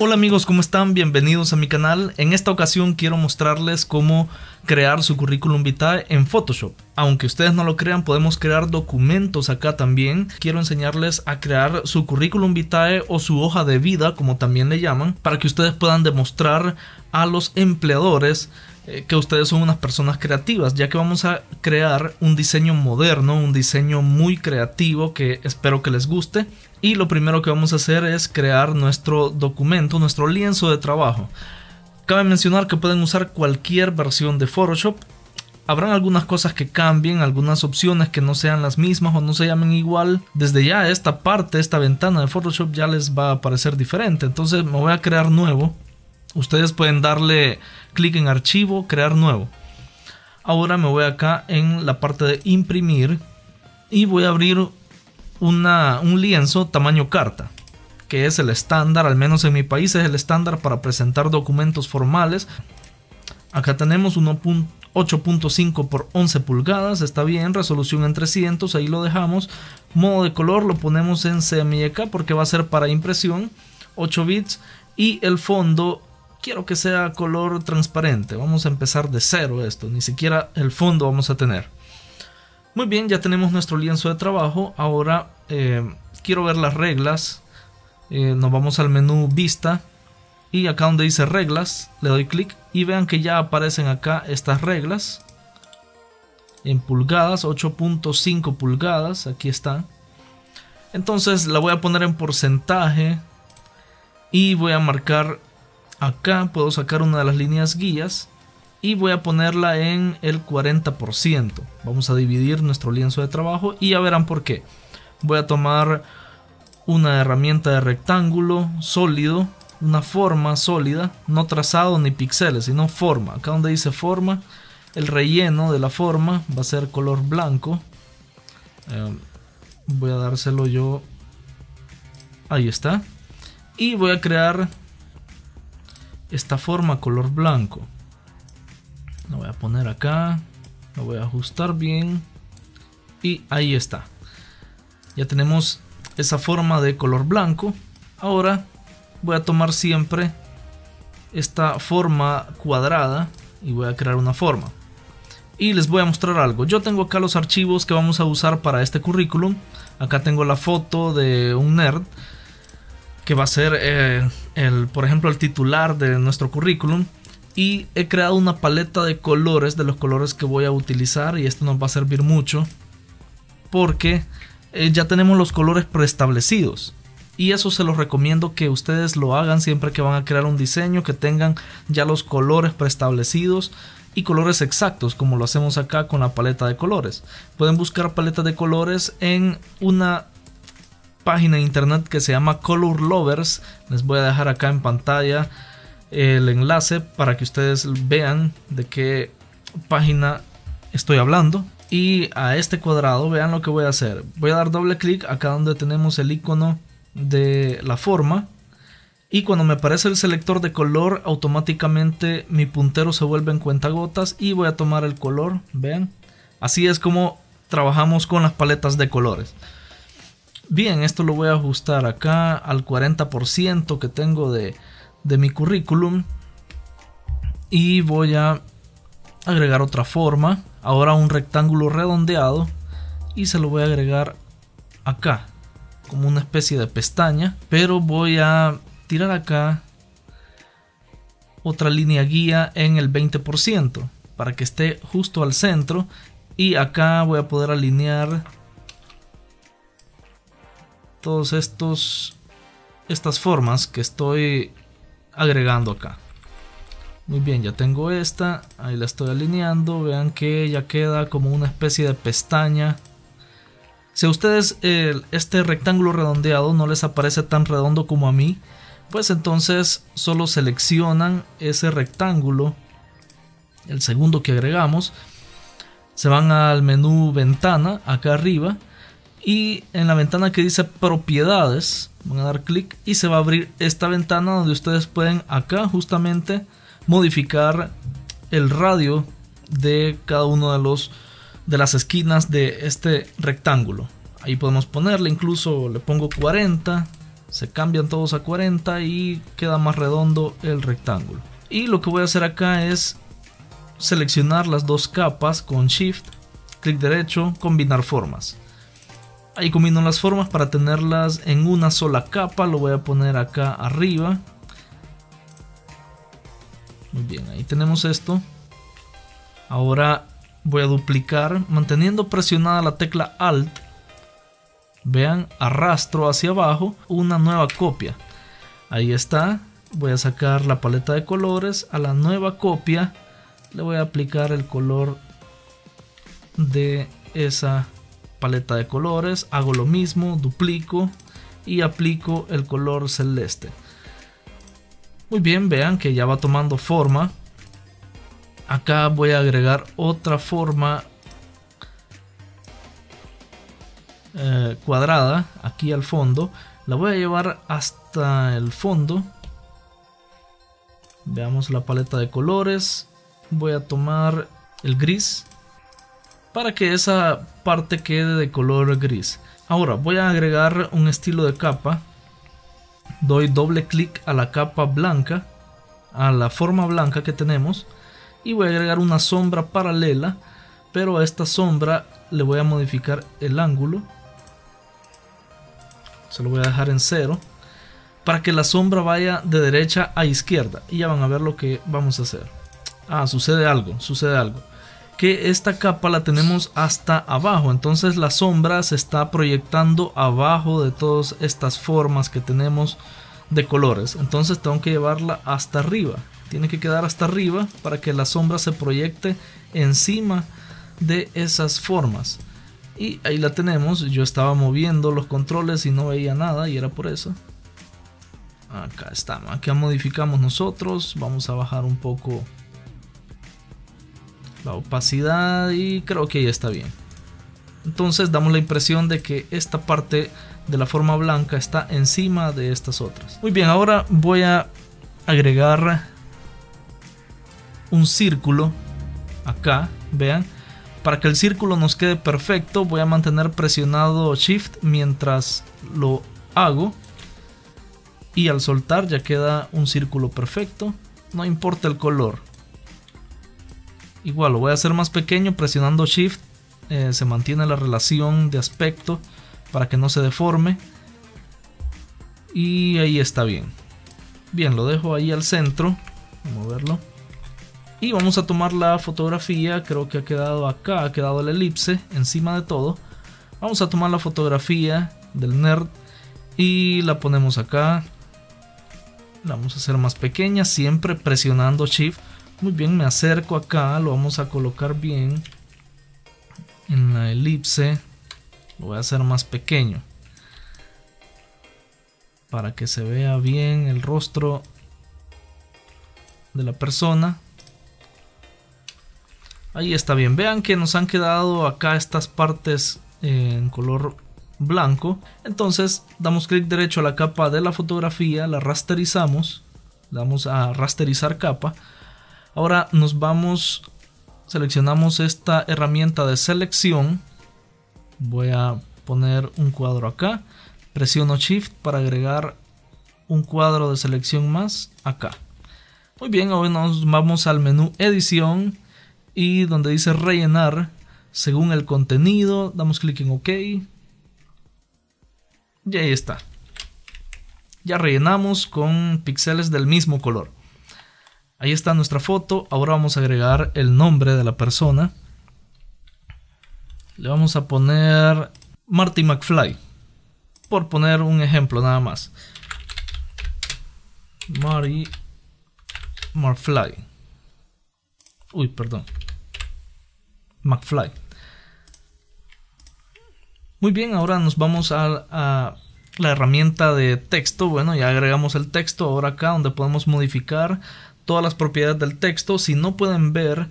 Hola amigos, ¿cómo están? Bienvenidos a mi canal. En esta ocasión quiero mostrarles cómo crear su currículum vitae en Photoshop. Aunque ustedes no lo crean, podemos crear documentos acá también. Quiero enseñarles a crear su currículum vitae o su hoja de vida, como también le llaman, para que ustedes puedan demostrar a los empleadores eh, que ustedes son unas personas creativas, ya que vamos a crear un diseño moderno, un diseño muy creativo que espero que les guste y lo primero que vamos a hacer es crear nuestro documento, nuestro lienzo de trabajo. Cabe mencionar que pueden usar cualquier versión de Photoshop. Habrán algunas cosas que cambien, algunas opciones que no sean las mismas o no se llamen igual. Desde ya esta parte, esta ventana de Photoshop ya les va a parecer diferente. Entonces me voy a crear nuevo. Ustedes pueden darle clic en archivo, crear nuevo. Ahora me voy acá en la parte de imprimir y voy a abrir un lienzo tamaño carta, que es el estándar, al menos en mi país es el estándar para presentar documentos formales. Acá tenemos 8.5 por 11 pulgadas, está bien, resolución en 300, ahí lo dejamos. Modo de color lo ponemos en CMYK porque va a ser para impresión, 8 bits. Y el fondo quiero que sea color transparente, vamos a empezar de cero esto, ni siquiera el fondo vamos a tener. Muy bien, ya tenemos nuestro lienzo de trabajo. Ahora eh, quiero ver las reglas. Eh, nos vamos al menú vista y acá donde dice reglas le doy clic y vean que ya aparecen acá estas reglas en pulgadas 8.5 pulgadas aquí están entonces la voy a poner en porcentaje y voy a marcar acá puedo sacar una de las líneas guías y voy a ponerla en el 40%. Vamos a dividir nuestro lienzo de trabajo y ya verán por qué. Voy a tomar una herramienta de rectángulo sólido, una forma sólida, no trazado ni píxeles, sino forma. Acá donde dice forma, el relleno de la forma va a ser color blanco. Em, voy a dárselo yo. Ahí está. Y voy a crear esta forma color blanco lo voy a poner acá lo voy a ajustar bien y ahí está ya tenemos esa forma de color blanco ahora voy a tomar siempre esta forma cuadrada y voy a crear una forma y les voy a mostrar algo yo tengo acá los archivos que vamos a usar para este currículum acá tengo la foto de un nerd que va a ser eh, el por ejemplo el titular de nuestro currículum y he creado una paleta de colores de los colores que voy a utilizar y esto nos va a servir mucho porque eh, ya tenemos los colores preestablecidos y eso se los recomiendo que ustedes lo hagan siempre que van a crear un diseño que tengan ya los colores preestablecidos y colores exactos como lo hacemos acá con la paleta de colores pueden buscar paleta de colores en una página de internet que se llama Color Lovers les voy a dejar acá en pantalla el enlace para que ustedes vean de qué página estoy hablando. Y a este cuadrado, vean lo que voy a hacer. Voy a dar doble clic acá donde tenemos el icono de la forma. Y cuando me aparece el selector de color, automáticamente mi puntero se vuelve en cuenta gotas y voy a tomar el color, vean. Así es como trabajamos con las paletas de colores. Bien, esto lo voy a ajustar acá al 40% que tengo de, de mi currículum y voy a agregar otra forma, ahora un rectángulo redondeado y se lo voy a agregar acá, como una especie de pestaña, pero voy a tirar acá otra línea guía en el 20% para que esté justo al centro y acá voy a poder alinear todos estos estas formas que estoy agregando acá. Muy bien, ya tengo esta, ahí la estoy alineando, vean que ya queda como una especie de pestaña. Si a ustedes este rectángulo redondeado no les aparece tan redondo como a mí, pues entonces solo seleccionan ese rectángulo, el segundo que agregamos, se van al menú ventana acá arriba y en la ventana que dice propiedades van a dar clic y se va a abrir esta ventana donde ustedes pueden acá justamente modificar el radio de cada uno de los de las esquinas de este rectángulo ahí podemos ponerle incluso le pongo 40 se cambian todos a 40 y queda más redondo el rectángulo y lo que voy a hacer acá es seleccionar las dos capas con shift clic derecho combinar formas Ahí combino las formas para tenerlas en una sola capa. Lo voy a poner acá arriba. Muy bien, ahí tenemos esto. Ahora voy a duplicar manteniendo presionada la tecla Alt. Vean, arrastro hacia abajo una nueva copia. Ahí está. Voy a sacar la paleta de colores. A la nueva copia le voy a aplicar el color de esa paleta de colores, hago lo mismo, duplico y aplico el color celeste. Muy bien, vean que ya va tomando forma. Acá voy a agregar otra forma eh, cuadrada aquí al fondo. La voy a llevar hasta el fondo. Veamos la paleta de colores. Voy a tomar el gris para que esa parte quede de color gris. Ahora voy a agregar un estilo de capa. Doy doble clic a la capa blanca, a la forma blanca que tenemos. Y voy a agregar una sombra paralela, pero a esta sombra le voy a modificar el ángulo. Se lo voy a dejar en cero para que la sombra vaya de derecha a izquierda. Y ya van a ver lo que vamos a hacer. Ah, sucede algo, sucede algo que esta capa la tenemos hasta abajo entonces la sombra se está proyectando abajo de todas estas formas que tenemos de colores entonces tengo que llevarla hasta arriba tiene que quedar hasta arriba para que la sombra se proyecte encima de esas formas y ahí la tenemos yo estaba moviendo los controles y no veía nada y era por eso acá estamos acá modificamos nosotros vamos a bajar un poco la opacidad y creo que ya está bien. Entonces damos la impresión de que esta parte de la forma blanca está encima de estas otras. Muy bien, ahora voy a agregar un círculo acá, vean. Para que el círculo nos quede perfecto voy a mantener presionado Shift mientras lo hago. Y al soltar ya queda un círculo perfecto. No importa el color, Igual lo voy a hacer más pequeño presionando Shift. Eh, se mantiene la relación de aspecto para que no se deforme. Y ahí está bien. Bien, lo dejo ahí al centro. moverlo Y vamos a tomar la fotografía. Creo que ha quedado acá. Ha quedado el elipse encima de todo. Vamos a tomar la fotografía del nerd. Y la ponemos acá. La vamos a hacer más pequeña. Siempre presionando Shift muy bien, me acerco acá, lo vamos a colocar bien en la elipse. Lo voy a hacer más pequeño. Para que se vea bien el rostro de la persona. Ahí está bien. Vean que nos han quedado acá estas partes eh, en color blanco. Entonces damos clic derecho a la capa de la fotografía, la rasterizamos. Damos a rasterizar capa Ahora nos vamos, seleccionamos esta herramienta de selección. Voy a poner un cuadro acá. Presiono Shift para agregar un cuadro de selección más acá. Muy bien, ahora nos vamos al menú edición y donde dice rellenar según el contenido, damos clic en OK. Y ahí está. Ya rellenamos con píxeles del mismo color. Ahí está nuestra foto. Ahora vamos a agregar el nombre de la persona. Le vamos a poner Marty McFly. Por poner un ejemplo nada más. Marty McFly. Uy, perdón. McFly. Muy bien, ahora nos vamos a, la herramienta de texto. Bueno, ya agregamos el texto ahora acá donde podemos modificar todas las propiedades del texto. Si no pueden ver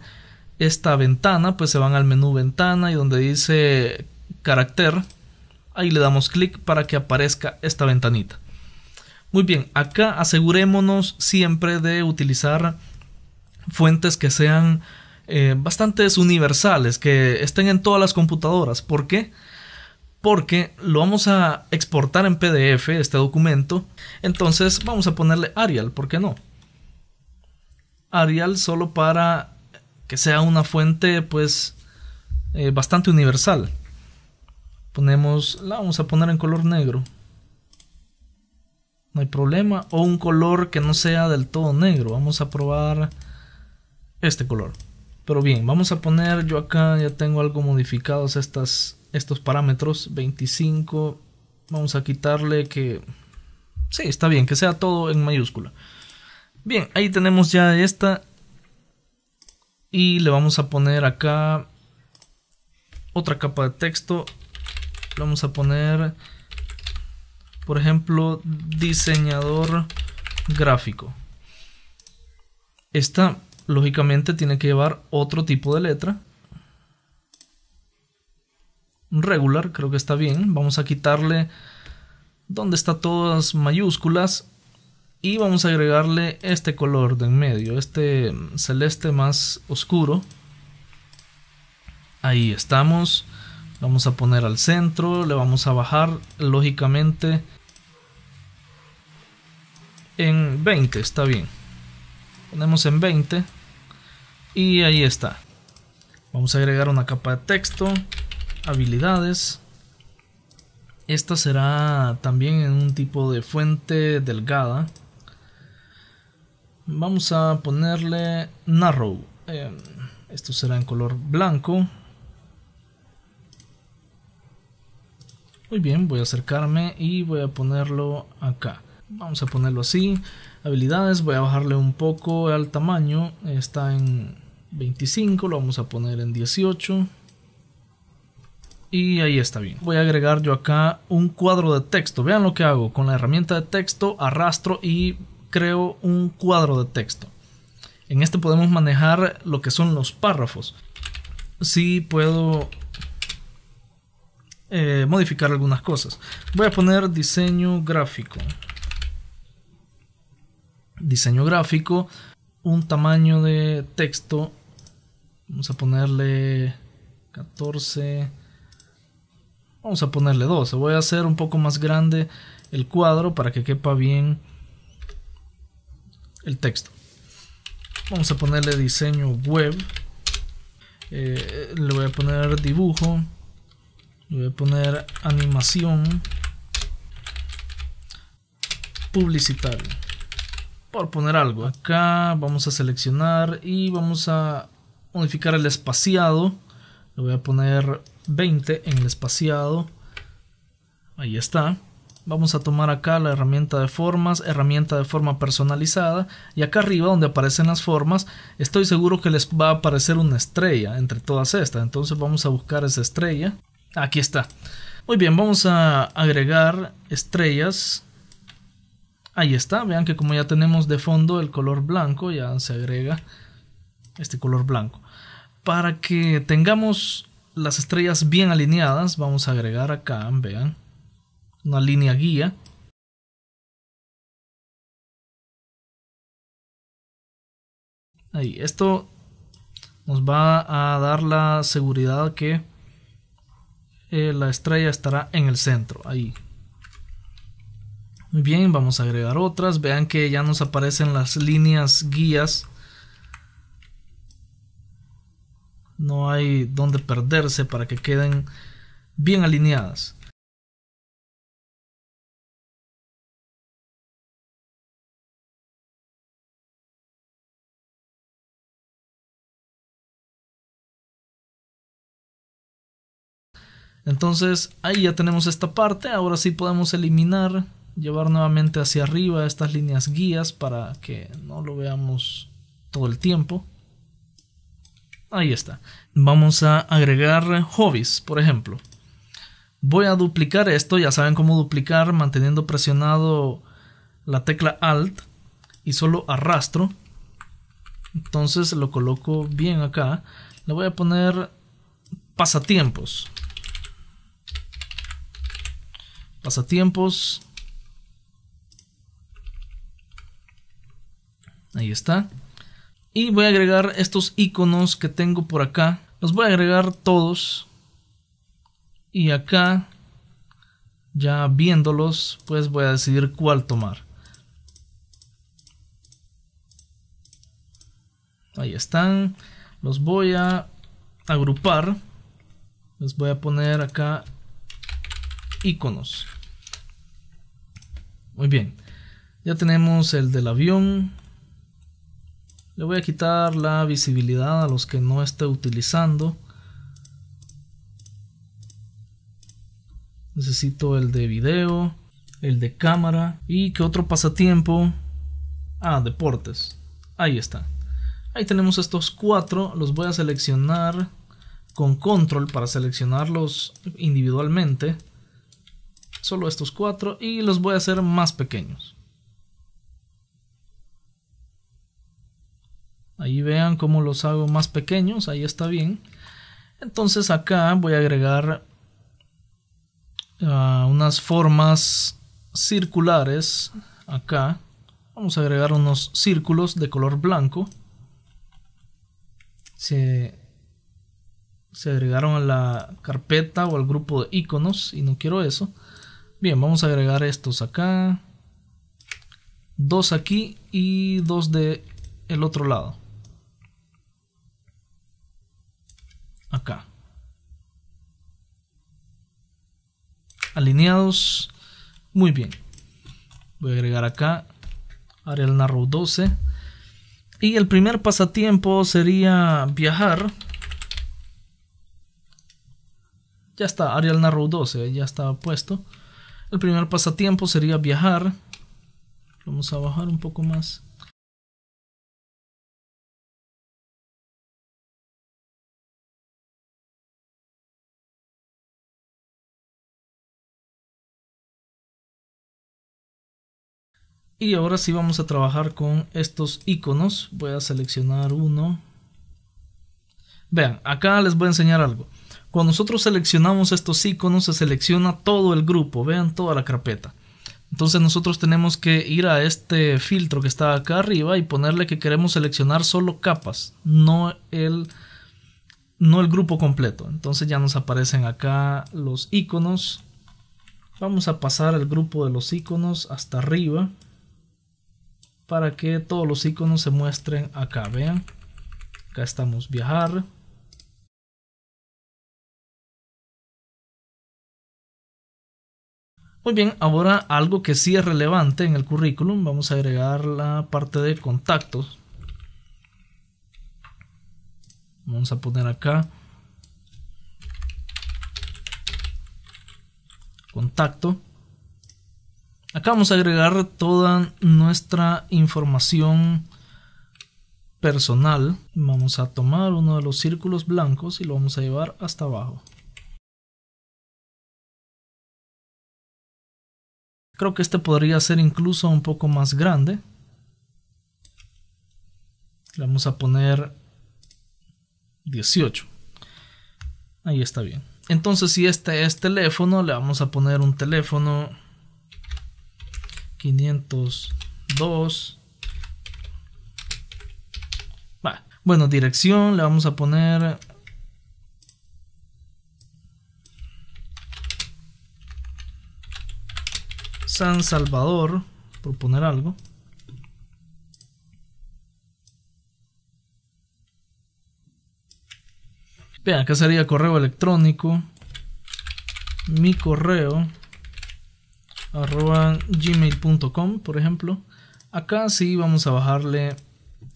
esta ventana, pues se van al menú ventana y donde dice carácter, ahí le damos clic para que aparezca esta ventanita. Muy bien, acá asegurémonos siempre de utilizar fuentes que sean eh, bastante bastantes universales, que estén en todas las computadoras. ¿Por qué? Porque lo vamos a exportar en PDF, este documento. Entonces vamos a ponerle Arial, ¿por qué no? Arial solo para que sea una fuente pues eh, bastante universal. Ponemos, la vamos a poner en color negro. No hay problema. O un color que no sea del todo negro. Vamos a probar este color. Pero bien, vamos a poner, yo acá ya tengo algo modificados estas, estos parámetros. 25. Vamos a quitarle que... Sí, está bien, que sea todo en mayúscula. Bien, ahí tenemos ya esta. Y le vamos a poner acá otra capa de texto. Le vamos a poner, por ejemplo, diseñador gráfico. Esta, lógicamente, tiene que llevar otro tipo de letra. Regular, creo que está bien. Vamos a quitarle donde está todas mayúsculas y vamos a agregarle este color de en medio, este celeste más oscuro. Ahí estamos. Vamos a poner al centro, le vamos a bajar lógicamente en 20, está bien. Ponemos en 20 y ahí está. Vamos a agregar una capa de texto, habilidades. Esta será también en un tipo de fuente delgada. Vamos a ponerle narrow. Em, esto será en color blanco. Muy bien, voy a acercarme y voy a ponerlo acá. Vamos a ponerlo así. Habilidades, voy a bajarle un poco al tamaño. Está en 25, lo vamos a poner en 18. Y ahí está bien. Voy a agregar yo acá un cuadro de texto. Vean lo que hago. Con la herramienta de texto arrastro y creo un cuadro de texto. En este podemos manejar lo que son los párrafos. Si sí puedo eh, modificar algunas cosas. Voy a poner diseño gráfico. Diseño gráfico. Un tamaño de texto. Vamos a ponerle 14. Vamos a ponerle 12. Voy a hacer un poco más grande el cuadro para que quepa bien el texto. Vamos a ponerle diseño web. Eh, le voy a poner dibujo. Le voy a poner animación publicitario. Por poner algo. Acá vamos a seleccionar y vamos a unificar el espaciado. Le voy a poner 20 en el espaciado. Ahí está vamos a tomar acá la herramienta de formas, herramienta de forma personalizada y acá arriba donde aparecen las formas estoy seguro que les va a aparecer una estrella entre todas estas entonces vamos a buscar esa estrella aquí está muy bien vamos a agregar estrellas ahí está vean que como ya tenemos de fondo el color blanco ya se agrega este color blanco para que tengamos las estrellas bien alineadas vamos a agregar acá vean una línea guía. Ahí, esto nos va a dar la seguridad que eh, la estrella estará en el centro, ahí. Muy bien, vamos a agregar otras. Vean que ya nos aparecen las líneas guías. No hay donde perderse para que queden bien alineadas. Entonces ahí ya tenemos esta parte, ahora sí podemos eliminar, llevar nuevamente hacia arriba estas líneas guías para que no lo veamos todo el tiempo. Ahí está. Vamos a agregar hobbies, por ejemplo. Voy a duplicar esto, ya saben cómo duplicar manteniendo presionado la tecla Alt y solo arrastro. Entonces lo coloco bien acá. Le voy a poner pasatiempos. pasatiempos. Ahí está. Y voy a agregar estos iconos que tengo por acá. Los voy a agregar todos. Y acá, ya viéndolos, pues voy a decidir cuál tomar. Ahí están. Los voy a agrupar. Les voy a poner acá iconos. Muy bien. Ya tenemos el del avión. Le voy a quitar la visibilidad a los que no esté utilizando. Necesito el de video, el de cámara y qué otro pasatiempo. Ah, deportes. Ahí está. Ahí tenemos estos cuatro. Los voy a seleccionar con control para seleccionarlos individualmente. Solo estos cuatro y los voy a hacer más pequeños. Ahí vean cómo los hago más pequeños, ahí está bien. Entonces acá voy a agregar ah, unas formas circulares acá. Vamos a agregar unos círculos de color blanco. Se, se agregaron a la carpeta o al grupo de iconos y no quiero eso. Bien, vamos a agregar estos acá. Dos aquí y dos de el otro lado. Acá. Alineados. Muy bien. Voy a agregar acá. Arial narrow 12. Y el primer pasatiempo sería viajar. Ya está, Arial Narrow 12, ya está puesto. El primer pasatiempo sería viajar. Vamos a bajar un poco más. Y ahora sí vamos a trabajar con estos iconos. Voy a seleccionar uno. Vean, acá les voy a enseñar algo. Cuando nosotros seleccionamos estos iconos, se selecciona todo el grupo, vean toda la carpeta. Entonces nosotros tenemos que ir a este filtro que está acá arriba y ponerle que queremos seleccionar solo capas, no el, no el grupo completo. Entonces ya nos aparecen acá los iconos. Vamos a pasar el grupo de los iconos hasta arriba para que todos los iconos se muestren acá. Vean, acá estamos viajar, Muy bien, ahora algo que sí es relevante en el currículum, vamos a agregar la parte de contactos. Vamos a poner acá contacto. Acá vamos a agregar toda nuestra información personal. Vamos a tomar uno de los círculos blancos y lo vamos a llevar hasta abajo. Creo que este podría ser incluso un poco más grande. Le vamos a poner 18. Ahí está bien. Entonces, si este es teléfono, le vamos a poner un teléfono 502. Bueno, dirección le vamos a poner San Salvador, por poner algo. Vean, acá sería correo electrónico. Mi correo arroba gmail.com, por ejemplo. Acá sí vamos a bajarle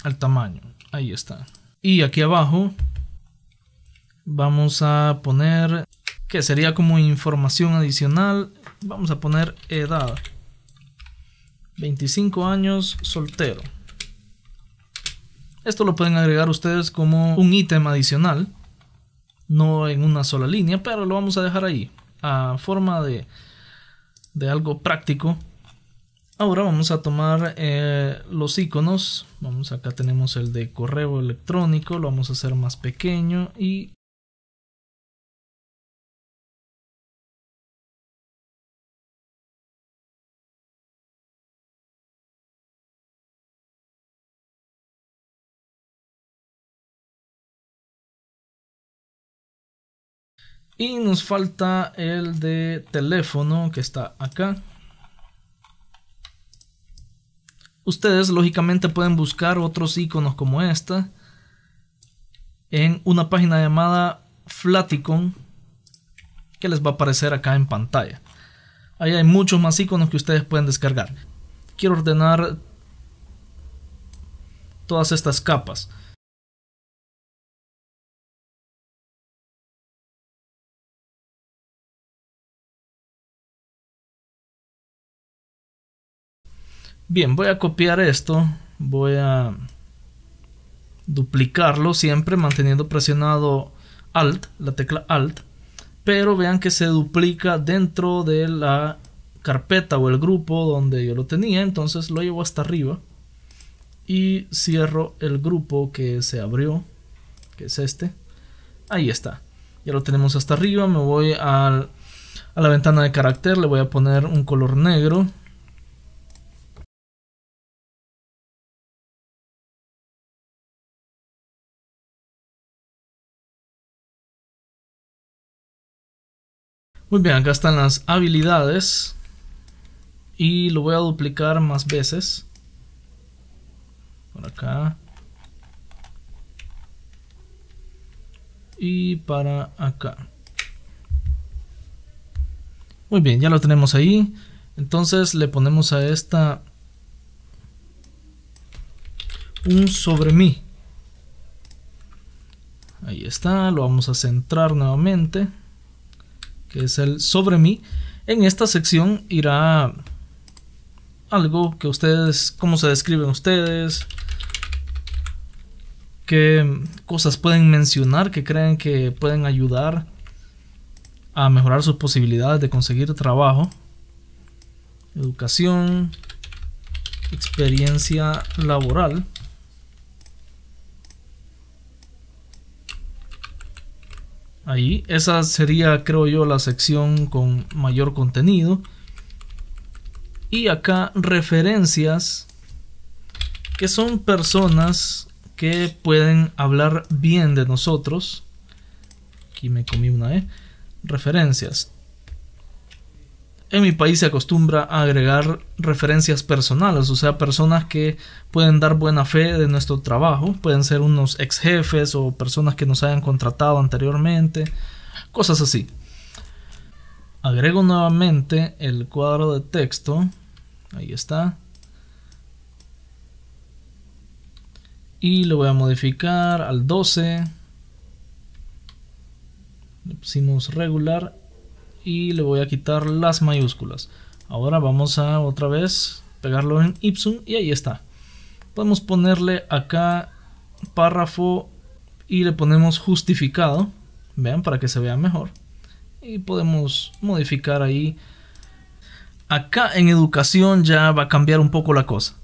al tamaño. Ahí está. Y aquí abajo vamos a poner que sería como información adicional Vamos a poner edad. 25 años, soltero. Esto lo pueden agregar ustedes como un ítem adicional. No en una sola línea, pero lo vamos a dejar ahí. A forma de, de algo práctico. Ahora vamos a tomar eh, los iconos. Vamos acá tenemos el de correo electrónico. Lo vamos a hacer más pequeño. Y Y nos falta el de teléfono que está acá. Ustedes lógicamente pueden buscar otros iconos como esta en una página llamada Flaticon que les va a aparecer acá en pantalla. Ahí hay muchos más iconos que ustedes pueden descargar. Quiero ordenar todas estas capas. Bien, voy a copiar esto. Voy a duplicarlo siempre manteniendo presionado Alt, la tecla Alt. Pero vean que se duplica dentro de la carpeta o el grupo donde yo lo tenía. Entonces lo llevo hasta arriba. Y cierro el grupo que se abrió, que es este. Ahí está. Ya lo tenemos hasta arriba. Me voy a la ventana de carácter. Le voy a poner un color negro Muy bien, acá están las habilidades. Y lo voy a duplicar más veces. Por acá. Y para acá. Muy bien, ya lo tenemos ahí. Entonces le ponemos a esta un sobre mí. Ahí está, lo vamos a centrar nuevamente que es el sobre mí. En esta sección irá algo que ustedes, cómo se describen ustedes, qué cosas pueden mencionar que creen que pueden ayudar a mejorar sus posibilidades de conseguir trabajo, educación, experiencia laboral. ahí. Esa sería, creo yo, la sección con mayor contenido. Y acá referencias, que son personas que pueden hablar bien de nosotros. Aquí me comí una E. Referencias. En mi país se acostumbra a agregar referencias personales, o sea, personas que pueden dar buena fe de nuestro trabajo, pueden ser unos ex jefes o personas que nos hayan contratado anteriormente, cosas así. Agrego nuevamente el cuadro de texto, ahí está, y lo voy a modificar al 12, le pusimos regular y le voy a quitar las mayúsculas. Ahora vamos a otra vez pegarlo en Ipsum y ahí está. Podemos ponerle acá párrafo y le ponemos justificado. Vean para que se vea mejor. Y podemos modificar ahí. Acá en educación ya va a cambiar un poco la cosa.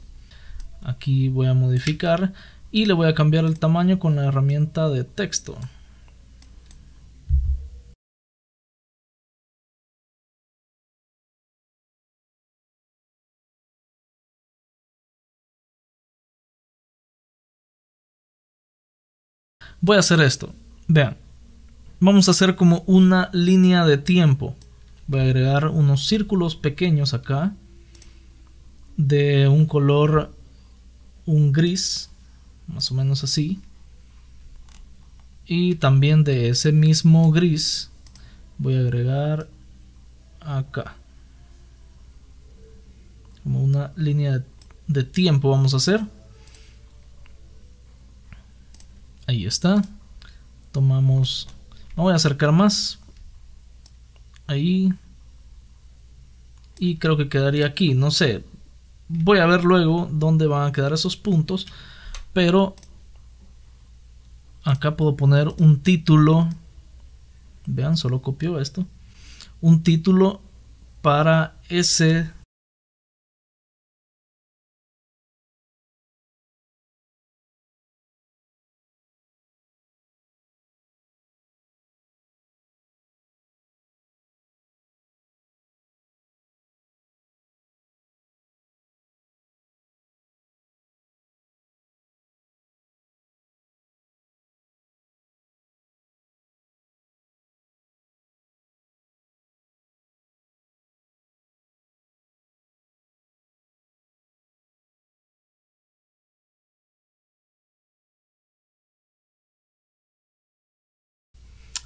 Aquí voy a modificar y le voy a cambiar el tamaño con la herramienta de texto. voy a hacer esto. Vean, vamos a hacer como una línea de tiempo. Voy a agregar unos círculos pequeños acá de un color, un gris, más o menos así. Y también de ese mismo gris voy a agregar acá. Como una línea de tiempo vamos a hacer. Ahí está. Tomamos... voy a acercar más. Ahí. Y creo que quedaría aquí. No sé. Voy a ver luego dónde van a quedar esos puntos. Pero... Acá puedo poner un título. Vean, solo copio esto. Un título para ese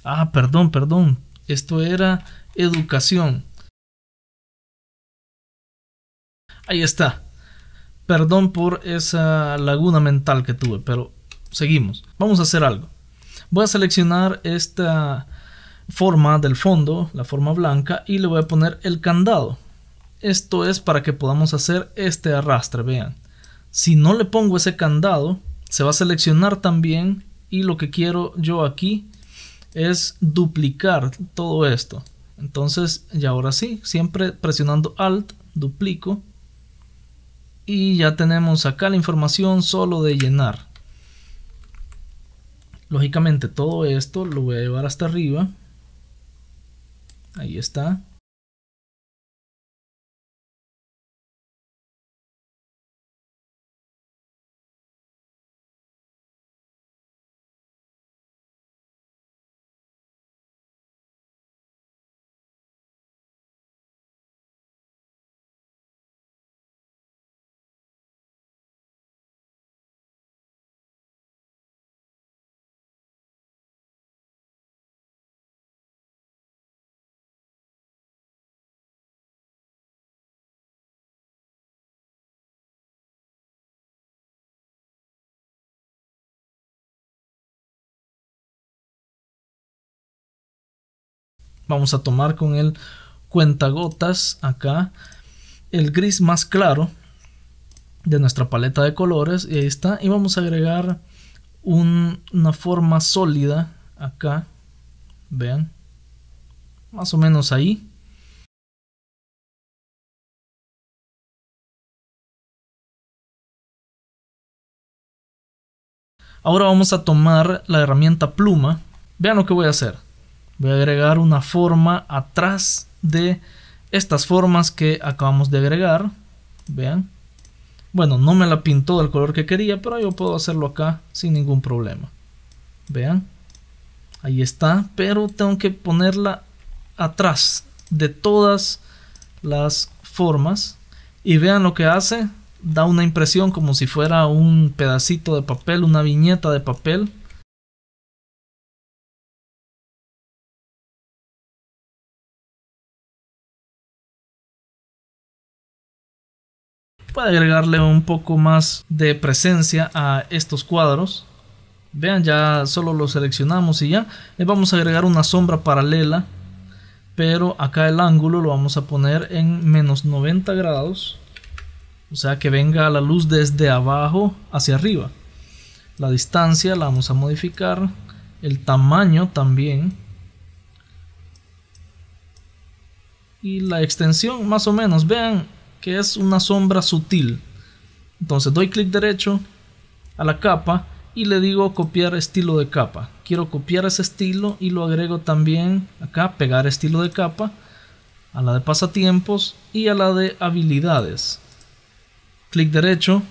Ah, perdón, perdón. Esto era educación. Ahí está. Perdón por esa laguna mental que tuve, pero seguimos. Vamos a hacer algo. Voy a seleccionar esta forma del fondo, la forma blanca, y le voy a poner el candado. Esto es para que podamos hacer este arrastre, vean. Si no le pongo ese candado, se va a seleccionar también y lo que quiero yo aquí es duplicar todo esto. Entonces, y ahora sí, siempre presionando Alt, duplico. Y ya tenemos acá la información solo de llenar. Lógicamente todo esto lo voy a llevar hasta arriba. Ahí está. Vamos a tomar con el cuentagotas acá el gris más claro de nuestra paleta de colores y ahí está y vamos a agregar una forma sólida acá vean más o menos ahí ahora vamos a tomar la herramienta pluma vean lo que voy a hacer voy a agregar una forma atrás de estas formas que acabamos de agregar vean bueno no me la pintó del color que quería pero yo puedo hacerlo acá sin ningún problema vean ahí está pero tengo que ponerla atrás de todas las formas y vean lo que hace da una impresión como si fuera un pedacito de papel una viñeta de papel Puede agregarle un poco más de presencia a estos cuadros. Vean, ya solo lo seleccionamos y ya. Le vamos a agregar una sombra paralela. Pero acá el ángulo lo vamos a poner en menos 90 grados. O sea que venga la luz desde abajo hacia arriba. La distancia la vamos a modificar. El tamaño también. Y la extensión más o menos. Vean, que es una sombra sutil. Entonces doy clic derecho a la capa y le digo copiar estilo de capa. Quiero copiar ese estilo y lo agrego también acá, pegar estilo de capa a la de pasatiempos y a la de habilidades. Clic derecho,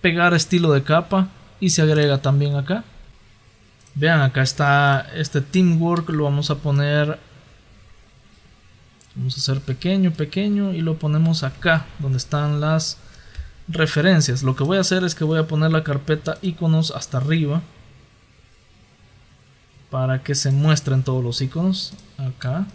pegar estilo de capa y se agrega también acá. Vean, acá está este teamwork, lo vamos a poner Vamos a hacer pequeño, pequeño y lo ponemos acá donde están las referencias. Lo que voy a hacer es que voy a poner la carpeta iconos hasta arriba para que se muestren todos los iconos acá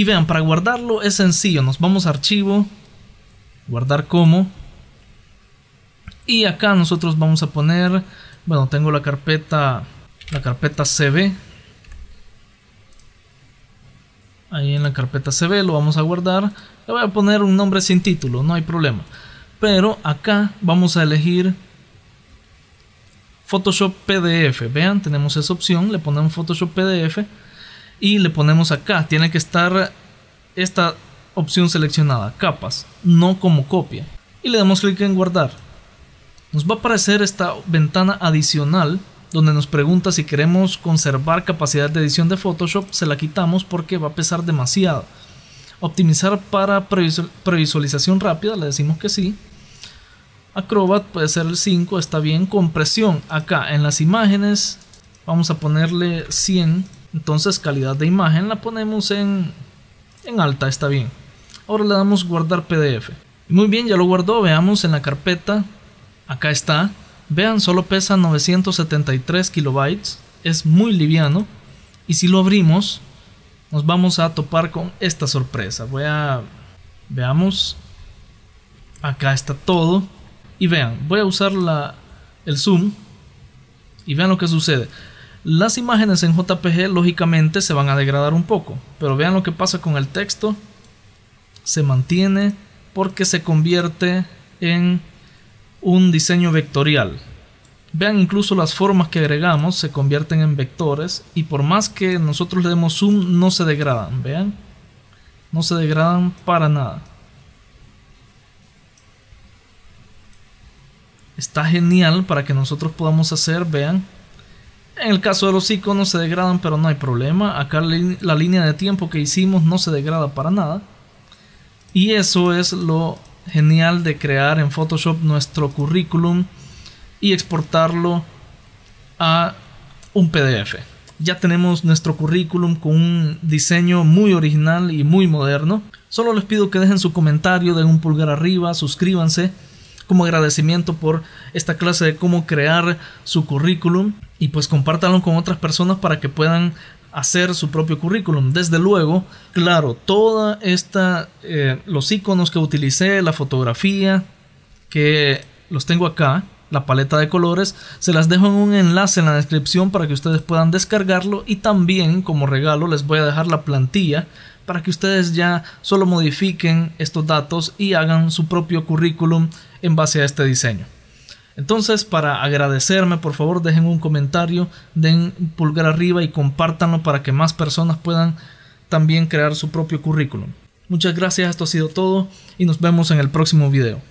Y vean, para guardarlo es sencillo, nos vamos a archivo, guardar como. Y acá nosotros vamos a poner, bueno, tengo la carpeta, la carpeta CB. Ahí en la carpeta CV lo vamos a guardar. Le voy a poner un nombre sin título, no hay problema. Pero acá vamos a elegir Photoshop PDF. Vean, tenemos esa opción, le ponemos Photoshop PDF y le ponemos acá. Tiene que estar esta opción seleccionada, capas, no como copia. Y le damos clic en guardar. Nos va a aparecer esta ventana adicional donde nos pregunta si queremos conservar capacidad de edición de Photoshop, se la quitamos porque va a pesar demasiado. Optimizar para previsualización rápida, le decimos que sí. Acrobat puede ser el 5, está bien. Compresión, acá en las imágenes vamos a ponerle 100 entonces calidad de imagen la ponemos en, en alta, está bien. Ahora le damos guardar PDF. Muy bien, ya lo guardó, veamos en la carpeta. Acá está. Vean, solo pesa 973 kilobytes. Es muy liviano. Y si lo abrimos, nos vamos a topar con esta sorpresa. Voy a... Veamos. Acá está todo. Y vean, voy a usar la, el zoom. Y vean lo que sucede. Las imágenes en JPG lógicamente se van a degradar un poco, pero vean lo que pasa con el texto. Se mantiene porque se convierte en un diseño vectorial. Vean incluso las formas que agregamos se convierten en vectores y por más que nosotros le demos zoom no se degradan, vean. No se degradan para nada. Está genial para que nosotros podamos hacer, vean, en el caso de los iconos se degradan, pero no hay problema. Acá la línea de tiempo que hicimos no se degrada para nada. Y eso es lo genial de crear en Photoshop nuestro currículum y exportarlo a un PDF. Ya tenemos nuestro currículum con un diseño muy original y muy moderno. Solo les pido que dejen su comentario, den un pulgar arriba, suscríbanse como agradecimiento por esta clase de cómo crear su currículum y pues compártanlo con otras personas para que puedan hacer su propio currículum. Desde luego, claro, toda esta, eh, los iconos que utilicé, la fotografía, que los tengo acá, la paleta de colores, se las dejo en un enlace en la descripción para que ustedes puedan descargarlo y también como regalo les voy a dejar la plantilla para que ustedes ya solo modifiquen estos datos y hagan su propio currículum en base a este diseño. Entonces, para agradecerme, por favor, dejen un comentario, den un pulgar arriba y compártanlo para que más personas puedan también crear su propio currículum. Muchas gracias, esto ha sido todo y nos vemos en el próximo video.